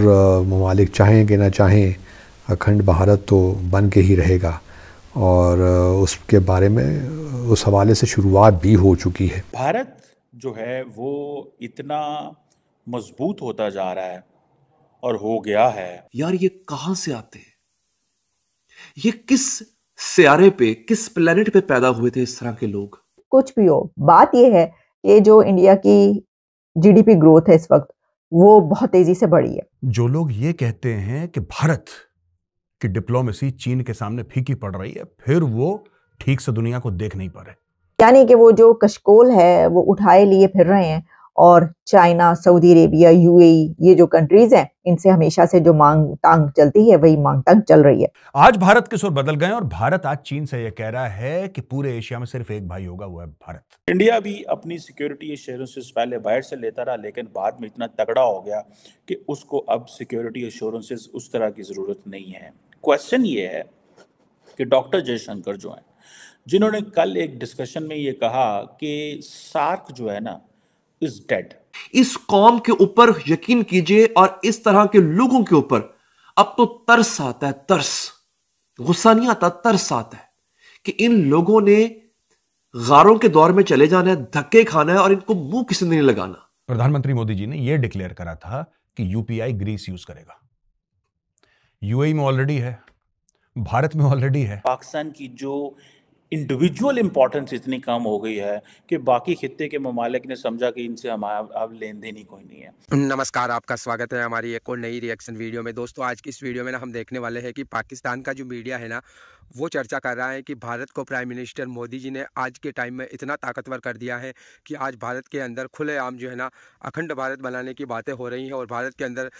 ममालिक चाहें कि ना चाहें अखंड भारत तो बन के ही रहेगा और उसके बारे में उस हवाले से शुरुआत भी हो चुकी है भारत जो है वो इतना मजबूत होता जा रहा है और हो गया है यार ये कहां से आते हैं ये किस सियारे पे किस प्लेनेट पे पैदा हुए थे इस तरह के लोग कुछ भी हो बात यह है कि जो इंडिया की जीडीपी ग्रोथ है इस वक्त वो बहुत तेजी से बढ़ी है जो लोग ये कहते हैं कि भारत की डिप्लोमेसी चीन के सामने फीकी पड़ रही है फिर वो ठीक से दुनिया को देख नहीं पा रहे यानी कि वो जो कशकोल है वो उठाए लिए फिर रहे हैं और चाइना सऊदी अरेबिया यूएई ये जो कंट्रीज हैं इनसे हमेशा से जो मांग तांग चलती है वही मांग तांग चल रही है आज भारत के सुर बदल गए और भारत आज चीन से ये कह रहा है कि पूरे एशिया में सिर्फ एक भाई होगा वो है भारत इंडिया भी अपनी सिक्योरिटी एश्योरेंसेस पहले बाहर से लेता रहा लेकिन बाद में इतना तगड़ा हो गया कि उसको अब सिक्योरिटी एश्योरेंसेस उस तरह की जरूरत नहीं है क्वेश्चन ये है कि डॉक्टर जयशंकर जो है जिन्होंने कल एक डिस्कशन में ये कहा कि सार्क जो है ना इज डेड इस कौम के ऊपर यकीन कीजिए और इस तरह के लोगों के ऊपर अब तो तरस आता है तरस गुस्सा नहीं आता तरस आता है कि इन लोगों ने गारों के दौर में चले जाना है धक्के खाना है और इनको मुंह किसी ने नहीं लगाना प्रधानमंत्री मोदी जी ने यह डिक्लेयर करा था कि यूपीआई ग्रीस यूज करेगा यूएई में ऑलरेडी है भारत में ऑलरेडी है पाकिस्तान की जो इंडिविजुअल इंपॉर्टेंस इतनी कम हो गई है कि बाकी खत्े के ममालिक ने समझा कि इनसे हमारा अब लेन देन ही कोई नहीं है नमस्कार आपका स्वागत है हमारी एक और नई रिएक्शन वीडियो में दोस्तों आज की इस वीडियो में ना हम देखने वाले हैं कि पाकिस्तान का जो मीडिया है ना वो चर्चा कर रहा है कि भारत को प्राइम मिनिस्टर मोदी जी ने आज के टाइम में इतना ताकतवर कर दिया है कि आज भारत के अंदर खुलेआम जो है ना अखंड भारत बनाने की बातें हो रही हैं और भारत के अंदर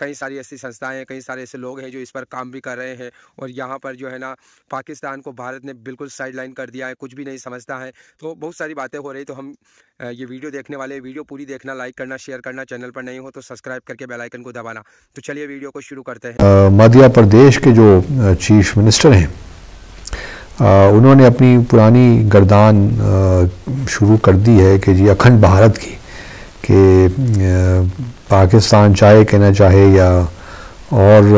कई सारी ऐसी संस्थाएं हैं कई सारे ऐसे लोग हैं जो इस पर काम भी कर रहे हैं और यहाँ पर जो है ना पाकिस्तान को भारत ने बिल्कुल साइड हेडलाइन कर दिया है कुछ भी नहीं समझता है तो बहुत सारी बातें हो रही तो हम ये वीडियो देखने वाले वीडियो पूरी देखना लाइक करना शेयर करना चैनल पर नहीं हो तो सब्सक्राइब करके बेलाइकन को दबाना तो चलिए वीडियो को शुरू करते हैं मध्य प्रदेश के जो चीफ मिनिस्टर हैं उन्होंने अपनी पुरानी गर्दान शुरू कर दी है कि जी अखंड भारत की कि पाकिस्तान चाहे कहना चाहे या और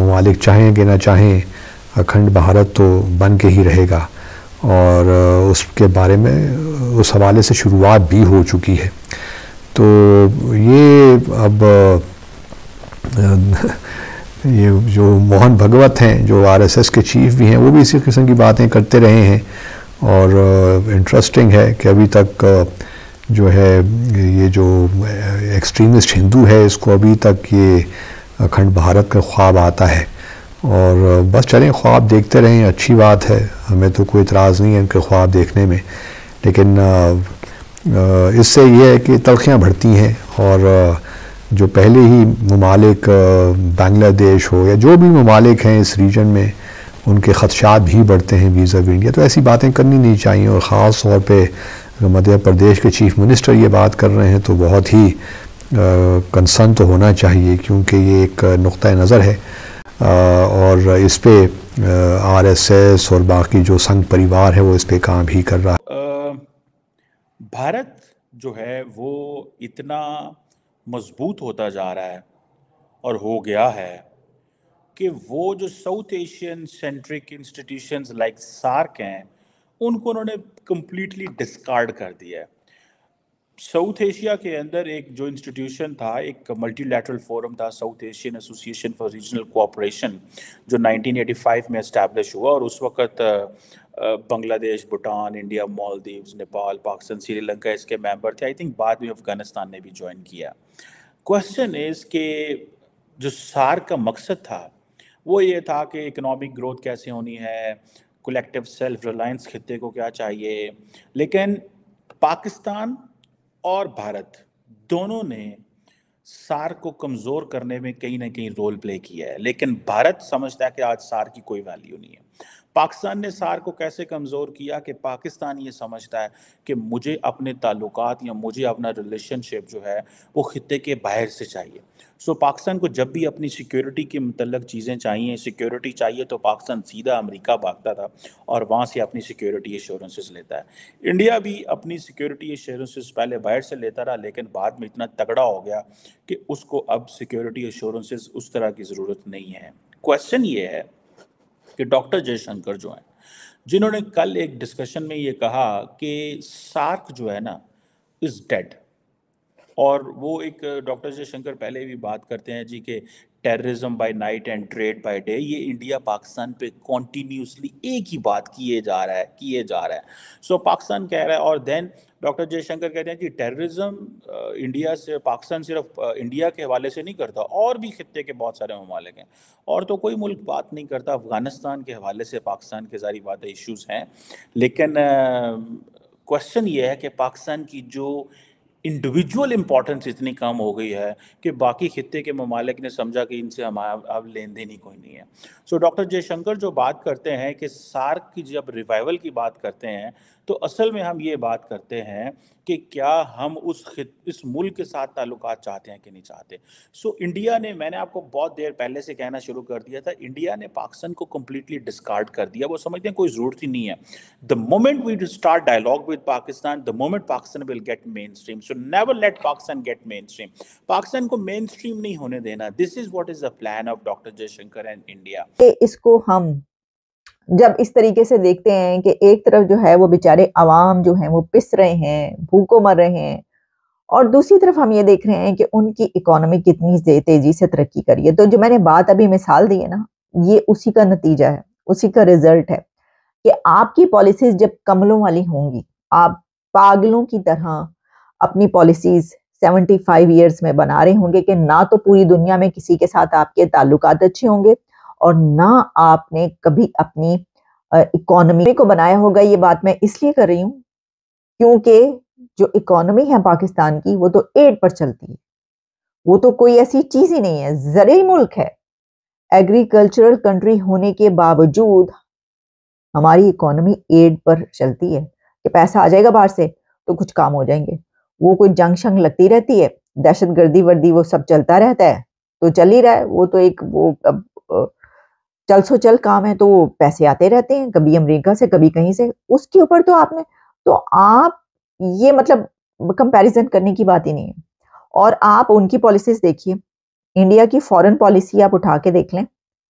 ममालिक चाहें कहना चाहें अखंड भारत तो बन के ही रहेगा और उसके बारे में उस हवाले से शुरुआत भी हो चुकी है तो ये अब ये जो मोहन भगवत हैं जो आरएसएस के चीफ भी हैं वो भी इसी किस्म की बातें करते रहे हैं और इंटरेस्टिंग है कि अभी तक जो है ये जो एक्सट्रीमिस्ट हिंदू है इसको अभी तक ये अखंड भारत का ख्वाब आता है और बस चलें ख्वाब देखते रहें अच्छी बात है हमें तो कोई इतराज़ नहीं है उनके ख्वाब देखने में लेकिन इससे यह है कि तलखियाँ बढ़ती हैं और जो पहले ही ममालिक बांग्लादेश हो या जो भी ममालिक हैं इस रीजन में उनके ख़दशात भी बढ़ते हैं वीज़ा ऑफ इंडिया तो ऐसी बातें करनी नहीं चाहिए और ख़ास तौर पर मध्य प्रदेश के चीफ़ मिनिस्टर ये बात कर रहे हैं तो बहुत ही कंसर्न तो होना चाहिए क्योंकि ये एक नुक़ नज़र है और इस पर आर एस एस और बाकी जो संघ परिवार है वो इस पर काम भी कर रहा है भारत जो है वो इतना मजबूत होता जा रहा है और हो गया है कि वो जो South Asian centric institutions like SAARC हैं उनको उन्होंने कम्प्लीटली डिस्कार्ड कर दिया है साउथ एशिया के अंदर एक जो इंस्टीट्यूशन था एक मल्टीलैटरल फोरम था South Asian Association for Regional cooperation जो 1985 में इस्टेब्लिश हुआ और उस वक्त बांग्लादेश भूटान इंडिया मालदीव्स नेपाल पाकिस्तान श्रीलंका इसके मेंबर थे आई थिंक बाद में अफगानिस्तान ने भी ज्वाइन किया क्वेश्चन इज़ के जो सार का मकसद था वो ये था कि इकोनॉमिक ग्रोथ कैसे होनी है कलेक्टिव सेल्फ रिलायंस खत्े को क्या चाहिए लेकिन पाकिस्तान और भारत दोनों ने सार को कमज़ोर करने में कहीं ना कहीं रोल प्ले किया है लेकिन भारत समझता है कि आज सार की कोई वैल्यू नहीं है पाकिस्तान ने सार को कैसे कमज़ोर किया कि पाकिस्तान ये समझता है कि मुझे अपने ताल्लुक या मुझे अपना रिलेशनशिप जो है वो ख़त्े के बाहर से चाहिए सो so, पाकिस्तान को जब भी अपनी सिक्योरिटी के मतलब चीज़ें चाहिए सिक्योरिटी चाहिए तो पाकिस्तान सीधा अमेरिका भागता था और वहाँ से अपनी सिक्योरिटी एश्योरेंसेस लेता है इंडिया भी अपनी सिक्योरिटी एश्योरेंसेस पहले बाहर से लेता रहा लेकिन बाद में इतना तगड़ा हो गया कि उसको अब सिक्योरिटी एश्योरेंसेज उस तरह की ज़रूरत नहीं है क्वेश्चन ये है कि डॉक्टर जयशंकर जो हैं जिन्होंने कल एक डिस्कशन में ये कहा कि सार्क जो है ना इज़ डेड और वो एक डॉक्टर जयशंकर पहले भी बात करते हैं जी के terrorism by night and trade by day ये इंडिया पाकिस्तान पे कॉन्टीन्यूसली एक ही बात किए जा रहा है किए जा रहा है सो so, पाकिस्तान कह रहा है और देन डॉक्टर जयशंकर कहते हैं जी टेररिज्म इंडिया से पाकिस्तान सिर्फ इंडिया के हवाले से नहीं करता और भी खत्े के बहुत सारे ममालिक हैं और तो कोई मुल्क बात नहीं करता अफ़गानिस्तान के हवाले से पाकिस्तान के सारी बातें इश्यूज़ हैं लेकिन क्वेश्चन ये है कि पाकिस्तान की जो इंडिविजुअल इम्पॉर्टेंस इतनी कम हो गई है कि बाकी खत्े के ममालिक ने समझा कि इनसे हमारा अब लेन देन ही कोई नहीं है सो so, डॉक्टर जयशंकर जो बात करते हैं कि सार्क की जब रिवाइवल की बात करते हैं तो असल में हम ये बात करते हैं कि क्या हम उस इस मुल्क के साथ ताल्लुक चाहते हैं कि नहीं चाहते सो so, इंडिया ने मैंने आपको बहुत देर पहले से कहना शुरू कर दिया था इंडिया ने पाकिस्तान को कम्प्लीटली डिस्कार्ड कर दिया वो समझते हैं कोई ज़रूरत ही नहीं है the moment we start dialogue with Pakistan the moment Pakistan will get mainstream so never let Pakistan get mainstream Pakistan को मेन स्ट्रीम नहीं होने देना this is what is the plan of doctor Jaishankar and India इसको हम जब इस तरीके से देखते हैं कि एक तरफ जो है वो बेचारे आवाम जो हैं वो पिस रहे हैं भूखों मर रहे हैं और दूसरी तरफ हम ये देख रहे हैं कि उनकी इकोनॉमी कितनी तेज़ी से तरक्की करी है तो जो मैंने बात अभी मिसाल दी है ना ये उसी का नतीजा है उसी का रिजल्ट है कि आपकी पॉलिसीज़ जब कमलों वाली होंगी आप पागलों की तरह अपनी पॉलिसीज़ 75 फाइव में बना रहे होंगे कि ना तो पूरी दुनिया में किसी के साथ आपके ताल्लुकात अच्छे होंगे और ना आपने कभी अपनी इकोनॉमी को बनाया होगा ये बात मैं इसलिए कर रही हूँ क्योंकि जो इकोनॉमी है पाकिस्तान की वो तो एड पर चलती है वो तो कोई ऐसी चीज़ ही नहीं है जरिए मुल्क है एग्रीकल्चरल कंट्री होने के बावजूद हमारी इकोनॉमी एड पर चलती है कि पैसा आ जाएगा बाहर से तो कुछ काम हो जाएंगे वो कोई जंग शंग लगती रहती है दहशत गर्दी वर्दी वो सब चलता रहता है तो चल ही रहा है वो तो एक वो अब चल सो चल काम है तो पैसे आते रहते हैं कभी अमेरिका से कभी कहीं से उसके ऊपर तो आपने तो आप ये मतलब कंपैरिजन करने की बात ही नहीं है और आप उनकी पॉलिसीज देखिए इंडिया की फॉरेन पॉलिसी आप उठा के देख लें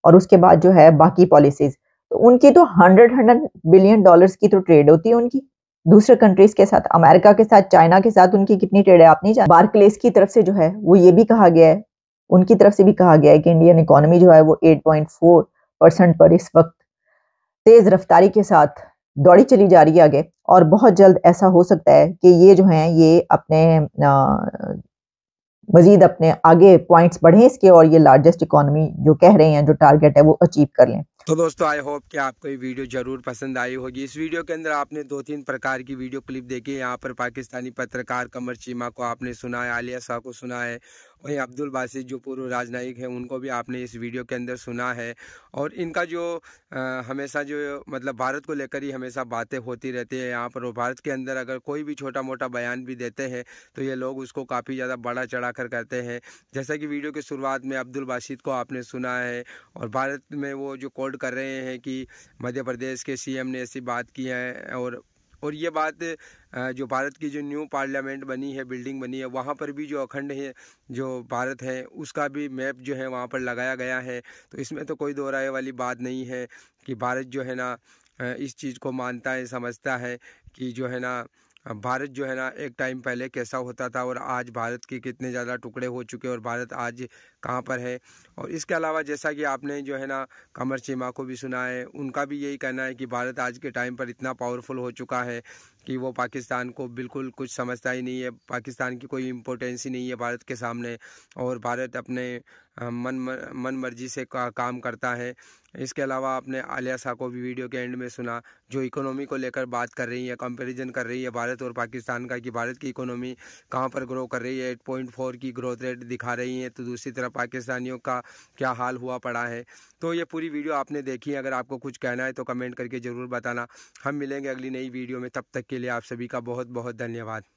और उसके बाद जो है बाकी पॉलिसीज तो उनकी तो हंड्रेड हंड्रेड बिलियन डॉलर्स की तो ट्रेड होती है उनकी दूसरे कंट्रीज के साथ अमेरिका के साथ चाइना के साथ उनकी कितनी ट्रेड है आप नहीं जानते बार्कलेस की तरफ से जो है वो ये भी कहा गया है उनकी तरफ से भी कहा गया है कि इंडियन इकोनॉमी जो है वो 8.4 परसेंट पर इस वक्त तेज़ रफ्तारी के साथ दौड़ी चली जा रही है आगे और बहुत जल्द ऐसा हो सकता है कि ये जो है ये अपने मज़ीद अपने आगे पॉइंट्स बढ़े इसके और ये लार्जेस्ट इकोनॉमी जो कह रहे हैं जो टारगेट है वो अचीव कर लें तो दोस्तों आई होप कि आपको ये वीडियो जरूर पसंद आई होगी इस वीडियो के अंदर आपने दो तीन प्रकार की वीडियो क्लिप देखी यहाँ पर पाकिस्तानी पत्रकार कमर चीमा को आपने सुना है आलिया शाह को सुना है वहीं अब्दुल बासित जो पूर्व राजनयिक हैं उनको भी आपने इस वीडियो के अंदर सुना है और इनका जो आ, हमेशा जो मतलब भारत को लेकर ही हमेशा बातें होती रहती है यहाँ पर वो भारत के अंदर अगर कोई भी छोटा मोटा बयान भी देते हैं तो ये लोग उसको काफ़ी ज़्यादा बड़ा चढ़ा कर करते हैं जैसा कि वीडियो की शुरुआत में अब्दुल बासित को आपने सुना है और भारत में वो जो कोड कर रहे हैं कि मध्य प्रदेश के सी ने ऐसी बात की है और और ये बात जो भारत की जो न्यू पार्लियामेंट बनी है बिल्डिंग बनी है वहाँ पर भी जो अखंड है जो भारत है उसका भी मैप जो है वहाँ पर लगाया गया है तो इसमें तो कोई दोहराए वाली बात नहीं है कि भारत जो है ना इस चीज़ को मानता है समझता है कि जो है ना भारत जो है ना एक टाइम पहले कैसा होता था और आज भारत के कितने ज़्यादा टुकड़े हो चुके और भारत आज कहाँ पर है और इसके अलावा जैसा कि आपने जो है ना कमर चीमा को भी सुना है उनका भी यही कहना है कि भारत आज के टाइम पर इतना पावरफुल हो चुका है कि वो पाकिस्तान को बिल्कुल कुछ समझता ही नहीं है पाकिस्तान की कोई इम्पोर्टेंस ही नहीं है भारत के सामने और भारत अपने मन मन मर्जी से का, काम करता है इसके अलावा आपने आलिया शाह को भी वीडियो के एंड में सुना जो इकोनॉमी को लेकर बात कर रही है कंपैरिजन कर रही है भारत और पाकिस्तान का कि भारत की इकोनॉमी कहाँ पर ग्रो कर रही है एट पॉइंट फोर की ग्रोथ रेट दिखा रही है तो दूसरी तरफ पाकिस्तानियों का क्या हाल हुआ पड़ा है तो ये पूरी वीडियो आपने देखी है अगर आपको कुछ कहना है तो कमेंट करके ज़रूर बताना हम मिलेंगे अगली नई वीडियो में तब तक के लिए आप सभी का बहुत बहुत धन्यवाद